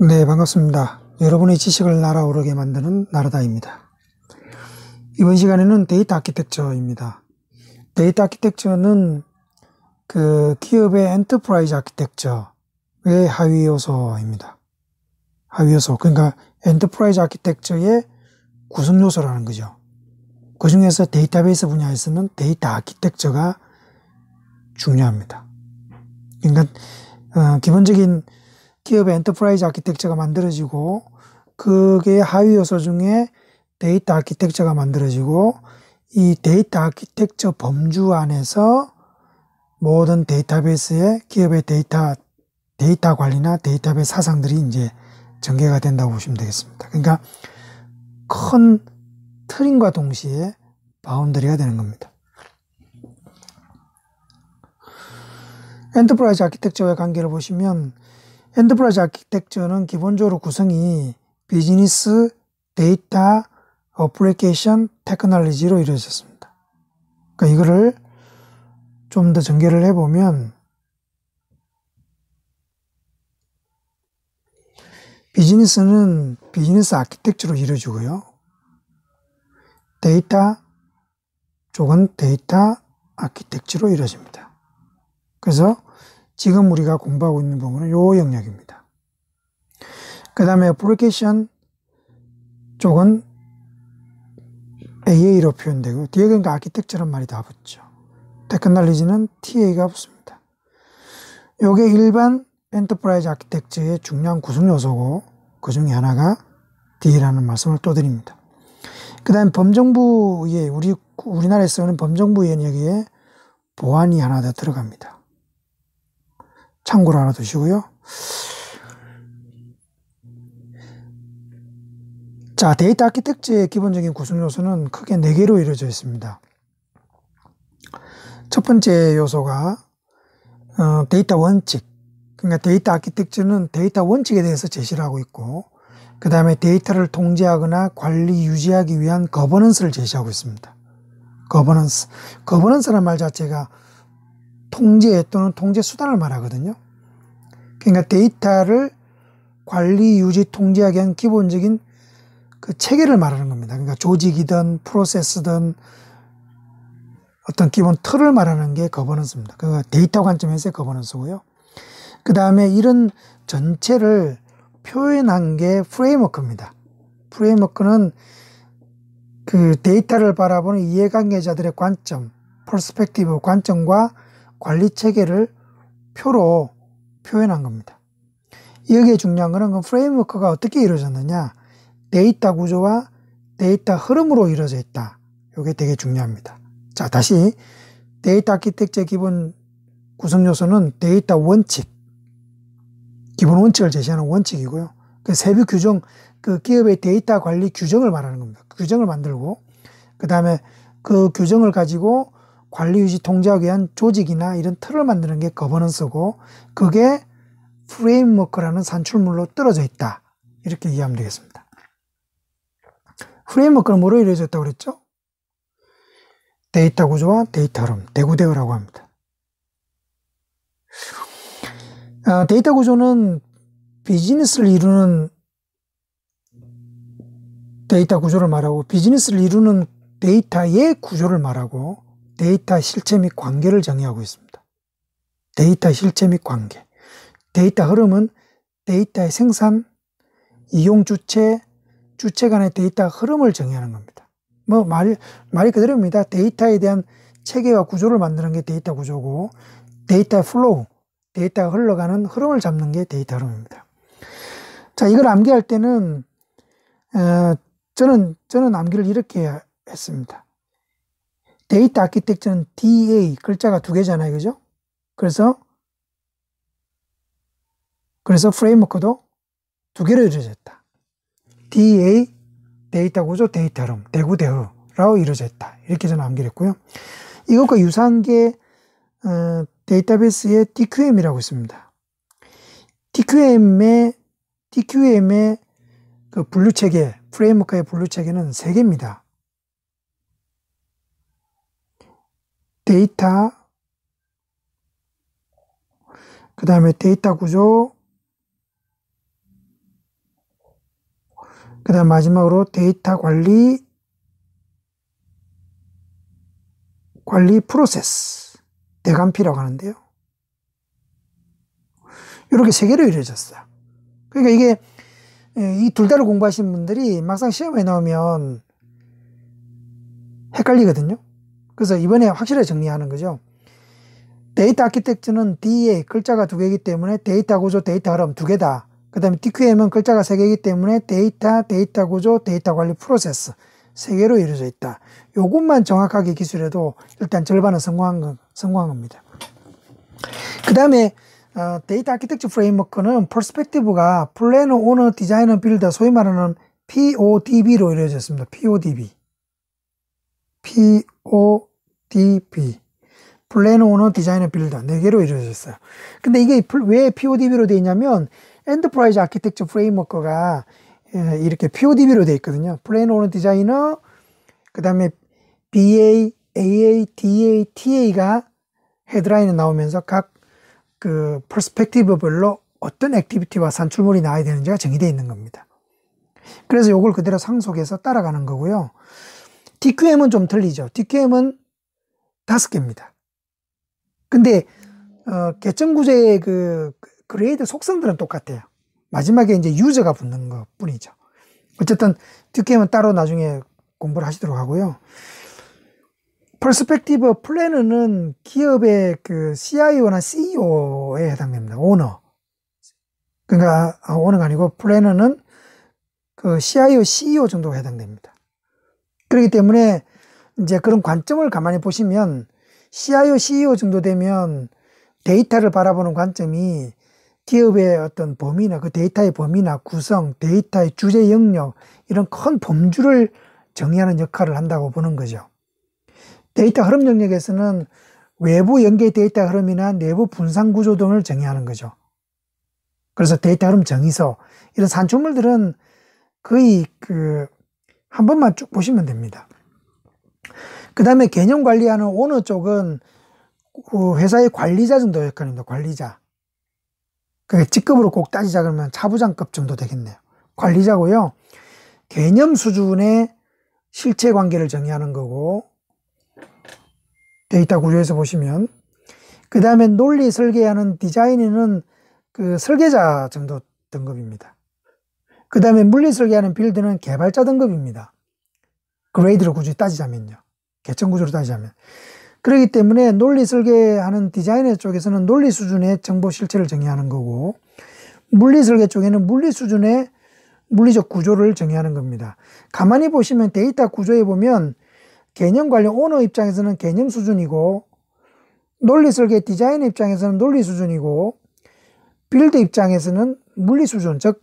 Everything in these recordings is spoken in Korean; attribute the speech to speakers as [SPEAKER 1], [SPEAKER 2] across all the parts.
[SPEAKER 1] 네, 반갑습니다. 여러분의 지식을 날아오르게 만드는 나르다입니다. 이번 시간에는 데이터 아키텍처입니다. 데이터 아키텍처는 그 기업의 엔터프라이즈 아키텍처의 하위 요소입니다. 하위 요소. 그러니까 엔터프라이즈 아키텍처의 구성 요소라는 거죠. 그 중에서 데이터베이스 분야에서는 데이터 아키텍처가 중요합니다. 그러니까 어, 기본적인 기업의 엔터프라이즈 아키텍처가 만들어지고 그게 하위 요소 중에 데이터 아키텍처가 만들어지고 이 데이터 아키텍처 범주 안에서 모든 데이터베이스의 기업의 데이터 데이터 관리나 데이터베이스 사상들이 이제 전개가 된다고 보시면 되겠습니다. 그러니까 큰 틀인과 동시에 바운더리가 되는 겁니다. 엔터프라이즈 아키텍처와의 관계를 보시면 엔터프라이즈 아키텍처는 기본적으로 구성이 비즈니스, 데이터, 어플리케이션, 테크놀로지로 이루어졌습니다. 그러니까 이거를 좀 더 전개를 해보면 비즈니스는 비즈니스 아키텍처로 이루어지고요. 데이터 쪽은 데이터 아키텍처로 이루어집니다. 그래서 지금 우리가 공부하고 있는 부분은 요 영역입니다. 그 다음에 애플리케이션 쪽은 AA로 표현되고 뒤에 그러니까 아키텍처란 말이 다 붙죠. 테크놀리지는 TA가 붙습니다. 요게 일반 엔터프라이즈 아키텍처의 중요한 구성 요소고 그 중에 하나가 D라는 말씀을 또 드립니다. 그 다음 범정부의 우리 우리나라에 쓰는 범정부 영역에 보안이 하나 더 들어갑니다. 참고로 하나 두시고요. 자, 데이터 아키텍트의 기본적인 구성 요소는 크게 4개로 이루어져 있습니다. 첫 번째 요소가 어, 데이터 원칙. 그러니까 데이터 아키텍처는 데이터 원칙에 대해서 제시를 하고 있고, 그 다음에 데이터를 통제하거나 관리 유지하기 위한 거버넌스를 제시하고 있습니다. 거버넌스. 거버넌스란 말 자체가 통제 또는 통제 수단을 말하거든요. 그러니까 데이터를 관리, 유지, 통제하기위한 기본적인 그 체계를 말하는 겁니다. 그러니까 조직이든 프로세스든 어떤 기본 틀을 말하는 게 거버넌스입니다. 그 그러니까 데이터 관점에서의 거버넌스고요. 그 다음에 이런 전체를 표현한 게 프레임워크입니다. 프레임워크는 그 데이터를 바라보는 이해관계자들의 관점, 퍼스펙티브 관점과 관리 체계를 표로 표현한 겁니다. 여기에 중요한 것은 그 프레임워크가 어떻게 이루어졌느냐 데이터 구조와 데이터 흐름으로 이루어져 있다. 이게 되게 중요합니다. 자 다시 데이터 아키텍처 기본 구성 요소는 데이터 원칙 기본 원칙을 제시하는 원칙이고요. 그 세부 규정 그 기업의 데이터 관리 규정을 말하는 겁니다. 규정을 만들고 그 다음에 그 규정을 가지고 관리 유지 통제하기 위한 조직이나 이런 틀을 만드는 게 거버넌스고 그게 프레임워크라는 산출물로 떨어져 있다. 이렇게 이해하면 되겠습니다. 프레임워크는 뭐로 이루어져 있다고 그랬죠? 데이터 구조와 데이터 흐름, 대구대우라고 합니다. 어, 데이터 구조는 비즈니스를 이루는 데이터 구조를 말하고 비즈니스를 이루는 데이터의 구조를 말하고 데이터 실체 및 관계를 정의하고 있습니다. 데이터 실체 및 관계. 데이터 흐름은 데이터의 생산, 이용 주체, 주체 간의 데이터 흐름을 정의하는 겁니다. 뭐 말, 말이 그대로입니다. 데이터에 대한 체계와 구조를 만드는 게 데이터 구조고 데이터 플로우, 데이터가 흘러가는 흐름을 잡는 게 데이터 흐름입니다. 자, 이걸 암기할 때는 어, 저는 저는 암기를 이렇게 했습니다. 데이터 아키텍처는 DA 글자가 두 개잖아요. 그죠? 그래서 그래서 프레임워크도 두 개로 이루어졌다. DA 데이터 구조 데이터룸 대구 대우라고 이루어졌다. 이렇게 저는 암기했고요. 이것과 유사한 게 어, 데이터베이스의 DQM이라고 있습니다. DQM의 DQM의 그 분류 체계 프레임워크의 분류 체계는 세 개입니다. 데이터, 그 다음에 데이터 구조, 그 다음 마지막으로 데이터 관리, 관리 프로세스, 대감피라고 하는데요. 이렇게 세 개로 이루어졌어요. 그러니까 이게 예, 이둘 다를 공부하시는 분들이 막상 시험에 나오면 헷갈리거든요. 그래서 이번에 확실히 정리하는 거죠. 데이터 아키텍처는 d 에 글자가 두 개이기 때문에 데이터 구조, 데이터 흐름 두 개다. 그 다음에 DQM은 글자가 세 개이기 때문에 데이터, 데이터 구조, 데이터 관리 프로세스 세 개로 이루어져 있다. 요것만 정확하게 기술해도 일단 절반은 성공한, 성공한 겁니다. 그 다음에 어, 데이터 아키텍처 프레임워크는 퍼스펙티브가 플래너, 오너, 디자이너, 빌더 소위 말하는 PODB로 이루어졌습니다. PODB. PODB 플랜 오너 디자인의 빌더 4개로 이루어져 있어요 근데 이게 왜 PODB로 되어 있냐면 엔터프라이즈 아키텍처 프레임워크가 예, 이렇게 PODB로 되어 있거든요 플랜 오너 디자이너 그 다음에 BA, AA, DA, TA가 헤드라인에 나오면서 각 그 퍼스펙티브별로 어떤 액티비티와 산출물이 나와야 되는지가 정의되어 있는 겁니다 그래서 이걸 그대로 상속해서 따라가는 거고요 DQM은 좀 틀리죠. DQM은 다섯 개입니다. 근데 어, 계층 구조의 그, 그 그레이드 속성들은 똑같아요. 마지막에 이제 유저가 붙는 것 뿐이죠. 어쨌든 DQM은 따로 나중에 공부를 하시도록 하고요. 퍼스펙티브 플래너는 기업의 그 CIO나 CEO에 해당됩니다. 오너. 그러니까 아, 오너가 아니고 플래너는 그 CIO, CEO 정도가 해당됩니다. 그렇기 때문에 이제 그런 관점을 가만히 보시면 CIO, CEO 정도 되면 데이터를 바라보는 관점이 기업의 어떤 범위나 그 데이터의 범위나 구성, 데이터의 주제 영역 이런 큰 범주를 정의하는 역할을 한다고 보는 거죠. 데이터 흐름 영역에서는 외부 연계 데이터 흐름이나 내부 분산 구조 등을 정의하는 거죠. 그래서 데이터 흐름 정의서 이런 산출물들은 거의 그한 번만 쭉 보시면 됩니다. 그 다음에 개념 관리하는 오너 쪽은 그 회사의 관리자 정도 역할입니다. 관리자. 그게 그러니까 직급으로 꼭 따지자 그러면 차부장급 정도 되겠네요. 관리자고요. 개념 수준의 실체 관계를 정의하는 거고 데이터 구조에서 보시면 그 다음에 논리 설계하는 디자인에는 그 설계자 정도 등급입니다. 그 다음에 물리설계하는 빌드는 개발자 등급입니다. 그레이드로 굳이 따지자면요. 계층구조로 따지자면. 그렇기 때문에 논리 설계하는 디자인의 쪽에서는 논리 수준의 정보 실체를 정의하는 거고, 물리 설계 쪽에는 물리 수준의 물리적 구조를 정의하는 겁니다. 가만히 보시면 데이터 구조에 보면 개념 관련 오너 입장에서는 개념 수준이고, 논리 설계 디자인 입장에서는 논리 수준이고, 빌드 입장에서는 물리 수준, 즉,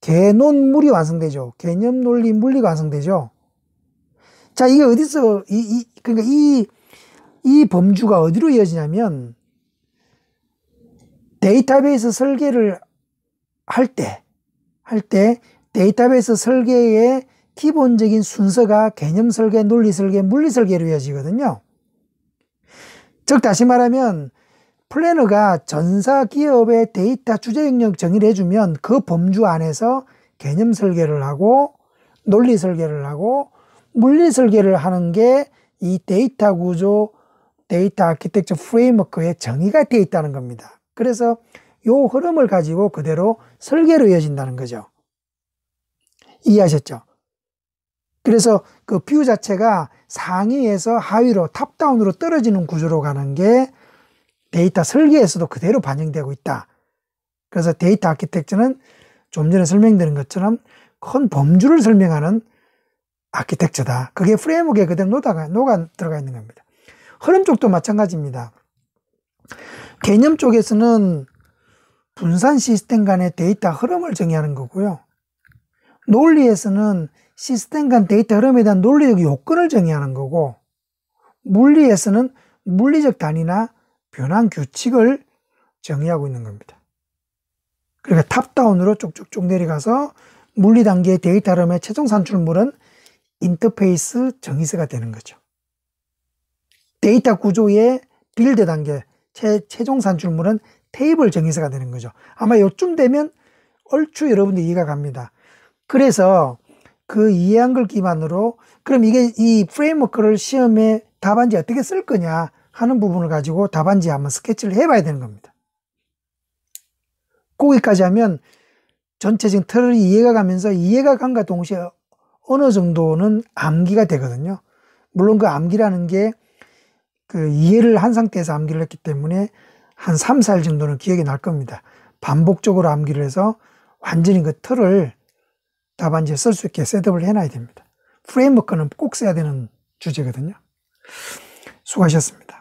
[SPEAKER 1] 개논물이 완성되죠. 개념 논리 물리가 완성되죠. 자, 이게 어디서 이, 이 그러니까 이 이 범주가 어디로 이어지냐면 데이터베이스 설계를 할 때 할 때 데이터베이스 설계의 기본적인 순서가 개념 설계, 논리 설계, 물리 설계로 이어지거든요. 즉 다시 말하면 플래너가 전사 기업의 데이터 주제 영역 정의를 해주면 그 범주 안에서 개념 설계를 하고 논리 설계를 하고 물리 설계를 하는 게 이 데이터 구조 데이터 아키텍처 프레임워크의 정의가 되어 있다는 겁니다. 그래서 요 흐름을 가지고 그대로 설계로 이어진다는 거죠. 이해하셨죠? 그래서 그 뷰 자체가 상위에서 하위로 탑다운으로 떨어지는 구조로 가는 게 데이터 설계에서도 그대로 반영되고 있다. 그래서 데이터 아키텍처는 좀 전에 설명드린 것처럼 큰 범주를 설명하는 아키텍처다. 그게 프레임워크에 그대로 녹아, 녹아 들어가 있는 겁니다. 흐름 쪽도 마찬가지입니다. 개념 쪽에서는 분산 시스템 간의 데이터 흐름을 정의하는 거고요. 논리에서는 시스템 간 데이터 흐름에 대한 논리적 요건을 정의하는 거고, 물리에서는 물리적 단위나 변환 규칙을 정의하고 있는 겁니다. 그러니까 탑다운으로 쭉쭉쭉 내려가서 물리 단계의 데이터룸의 최종 산출물은 인터페이스 정의서가 되는 거죠. 데이터 구조의 빌드 단계 최, 최종 산출물은 테이블 정의서가 되는 거죠. 아마 요쯤 되면 얼추 여러분들 이해가 갑니다. 그래서 그 이해한 걸 기반으로 그럼 이게 이 프레임워크를 시험에 답안지 어떻게 쓸 거냐 하는 부분을 가지고 답안지 한번 스케치를 해봐야 되는 겁니다. 거기까지 하면 전체적인 틀을 이해가 가면서 이해가 간과 동시에 어느 정도는 암기가 되거든요. 물론 그 암기라는 게 그 이해를 한 상태에서 암기를 했기 때문에 한 3, 4일 정도는 기억이 날 겁니다. 반복적으로 암기를 해서 완전히 그 틀을 답안지에 쓸 수 있게 셋업을 해놔야 됩니다. 프레임워크는 꼭 써야 되는 주제거든요. 수고하셨습니다.